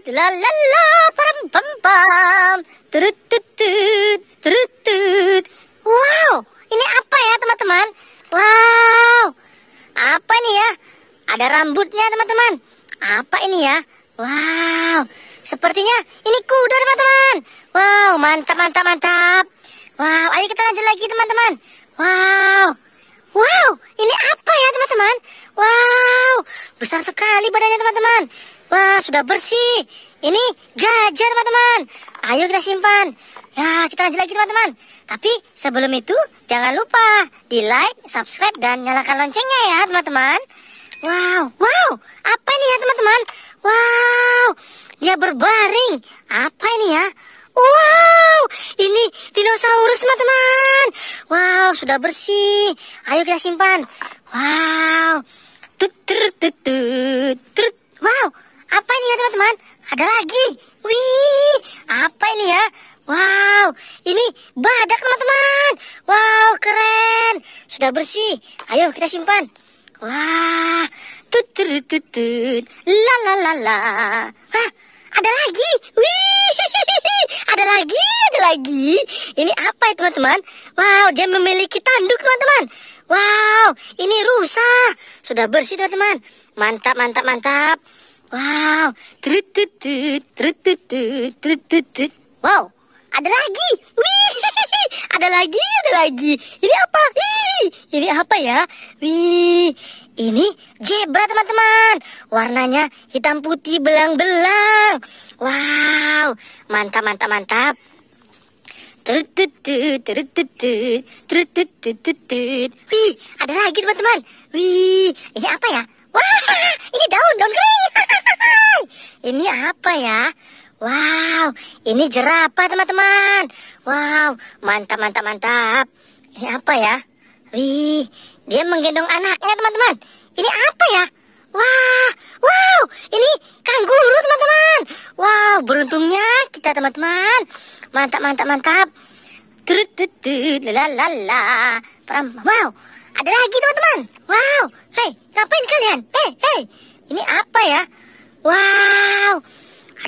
tut la la la pam pam pam wow ini apa ya teman-teman wow apa ini ya ada rambutnya teman-teman apa ini ya wow sepertinya ini kuda teman-teman wow mantap mantap mantap wow ayo kita lanjut lagi teman-teman wow wow ini apa ya teman-teman wow besar sekali badannya teman-teman Wah, sudah bersih. Ini gajah, teman-teman. Ayo kita simpan. Ya, kita lanjut lagi, teman-teman. Tapi sebelum itu, jangan lupa di like, subscribe, dan nyalakan loncengnya ya, teman-teman. Wow, wow, apa ini ya, teman-teman? Wow, dia berbaring. Apa ini ya? Wow, ini dinosaurus, teman-teman. Wow, sudah bersih. Ayo kita simpan. Wow. Tut, tut, lagi. Wih, apa ini ya? Wow, ini badak teman-teman. Wow, keren. Sudah bersih. Ayo kita simpan. Wah, tututututut, La la la la. Hah, ada lagi. Wih, ada lagi, ada lagi. Ini apa ya teman-teman? Wow, dia memiliki tanduk teman-teman. Wow, ini rusa. Sudah bersih teman-teman. Mantap, mantap, mantap. Wow. Trut Wow. Ada lagi. Wih. Ada lagi, ada lagi. Ini apa? Wih, ini apa ya? Wih. Ini zebra, teman-teman. Warnanya hitam putih belang-belang. Wow. Mantap, mantap, mantap. Trut Wih, ada lagi, teman-teman. Wih, ini apa ya? Wah, ini daun, daun kering. Ini apa ya? Wow, ini jerapah teman-teman. Wow, mantap mantap mantap. Ini apa ya? Wih, dia menggendong anaknya teman-teman. Ini apa ya? Wah, wow, ini kangguru teman-teman. Wow, beruntungnya kita teman-teman. Mantap mantap mantap. Trut tut Wow, ada lagi teman-teman. Wow, hei, ngapain kalian? Hei, hei, ini apa ya? Wow,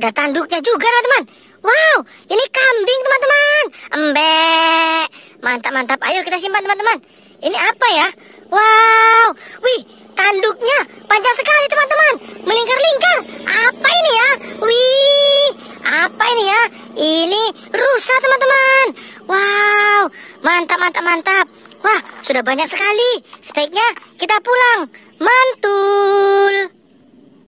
ada tanduknya juga teman-teman. Wow, ini kambing teman-teman. Embek. Mantap-mantap. Ayo kita simpan teman-teman. Ini apa ya? Wow. Wih, tanduknya panjang sekali teman-teman. Melingkar-lingkar. Apa ini ya? Wih. Apa ini ya? Ini rusa teman-teman. Wow. Mantap, mantap, mantap. Wah, sudah banyak sekali. Sebaiknya kita pulang. Mantul.